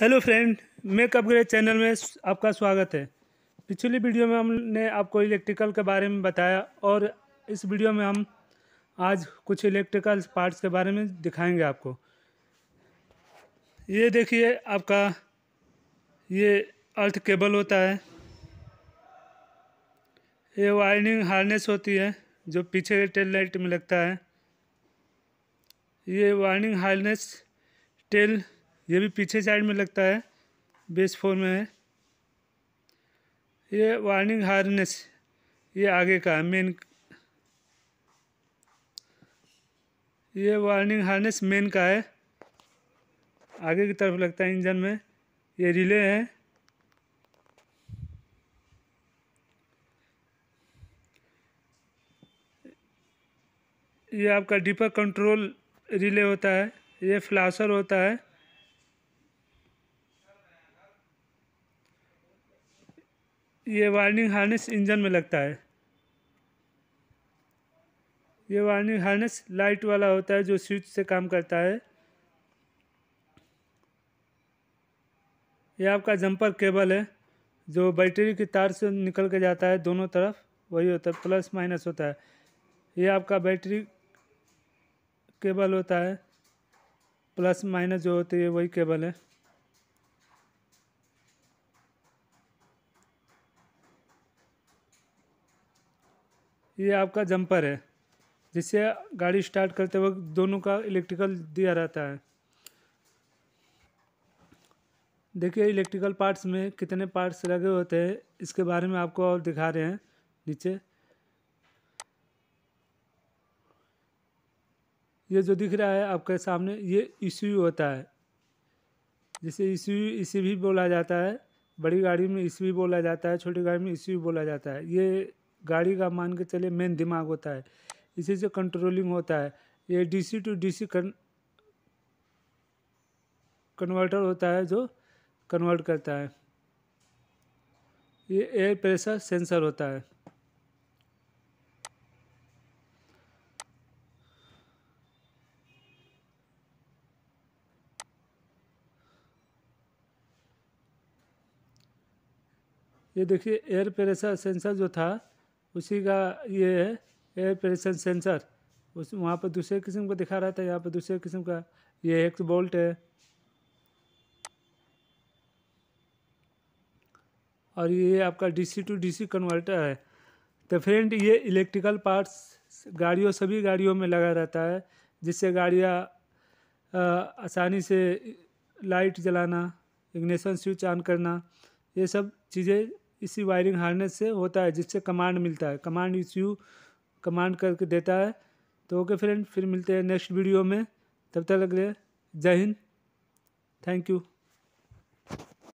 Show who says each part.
Speaker 1: hello friend make upgrade channel में आपका स्वागत है पिछली वीडियो में हमने आपको इलेक्ट्रिकल के बारे में बताया और इस वीडियो में हम आज कुछ इलेक्ट्रिकल पार्ट्स के बारे में दिखाएंगे आपको ये देखिए आपका ये अर्थ केबल होता है ये वायरिंग हार्नेस होती है जो पीछे के टेल लाइट में लगता है ये वायरिंग हार्नेस टेल ये भी पीछे साइड में लगता है बेस फोर में है ये वार्निंग हार्नेस ये आगे का है मेन ये वार्निंग हार्नेस मेन का है आगे की तरफ लगता है इंजन में ये रिले है ये आपका डीपर कंट्रोल रिले होता है ये फ्लाशर होता है ये वार्निंग हार्नेस इंजन में लगता है ये वार्निंग हार्नेस लाइट वाला होता है जो स्विच से काम करता है यह आपका जंपर केबल है जो बैटरी के तार से निकल के जाता है दोनों तरफ वही होता है प्लस माइनस होता है ये आपका बैटरी केबल होता है प्लस माइनस जो होती है वही केबल है ये आपका जंपर है जिससे गाड़ी स्टार्ट करते वक्त दोनों का इलेक्ट्रिकल दिया रहता है देखिए इलेक्ट्रिकल पार्ट्स में कितने पार्ट्स लगे होते हैं इसके बारे में आपको और दिखा रहे हैं नीचे ये जो दिख रहा है आपके सामने ये इस्यू e होता है जिसे इस्यू इसी भी बोला जाता है बड़ी गाड़ी में इसी e बोला जाता है छोटी गाड़ी में इसी e बोला जाता है ये गाड़ी का मान के चले मेन दिमाग होता है इसी से कंट्रोलिंग होता है ये डीसी टू डीसी कन्वर्टर होता है जो कन्वर्ट करता है ये एयर प्रेशर सेंसर होता है ये देखिए एयर प्रेशर सेंसर जो था उसी का ये है एयर प्रेशर सेंसर उस वहाँ पर दूसरे किस्म का दिखा रहा था यहाँ पर दूसरे किस्म का ये एक बोल्ट है और ये आपका डीसी टू डीसी कन्वर्टर है तो फ्रेंड ये इलेक्ट्रिकल पार्ट्स गाड़ियों सभी गाड़ियों में लगा रहता है जिससे गाड़ियाँ आसानी से लाइट जलाना इग्निशन स्विच ऑन करना ये सब चीज़ें इसी वायरिंग हार्नेस से होता है जिससे कमांड मिलता है कमांड इस यू कमांड करके देता है तो ओके फ्रेंड फिर मिलते हैं नेक्स्ट वीडियो में तब तक लग रहे जय हिंद थैंक यू